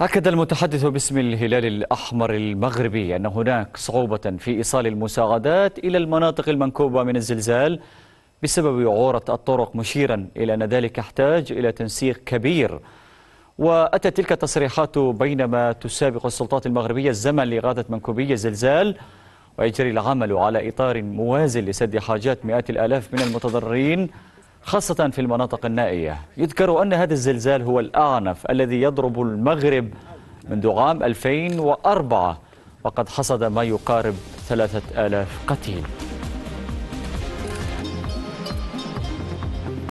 أكد المتحدث باسم الهلال الأحمر المغربي أن هناك صعوبة في إيصال المساعدات إلى المناطق المنكوبة من الزلزال بسبب عورة الطرق مشيرا إلى أن ذلك يحتاج إلى تنسيق كبير وأتت تلك التصريحات بينما تسابق السلطات المغربية الزمن لإغاثة منكوبي الزلزال ويجري العمل على إطار موازن لسد حاجات مئات الآلاف من المتضررين خاصة في المناطق النائية يذكر أن هذا الزلزال هو الأعنف الذي يضرب المغرب منذ عام 2004 وقد حصد ما يقارب 3000 قتيل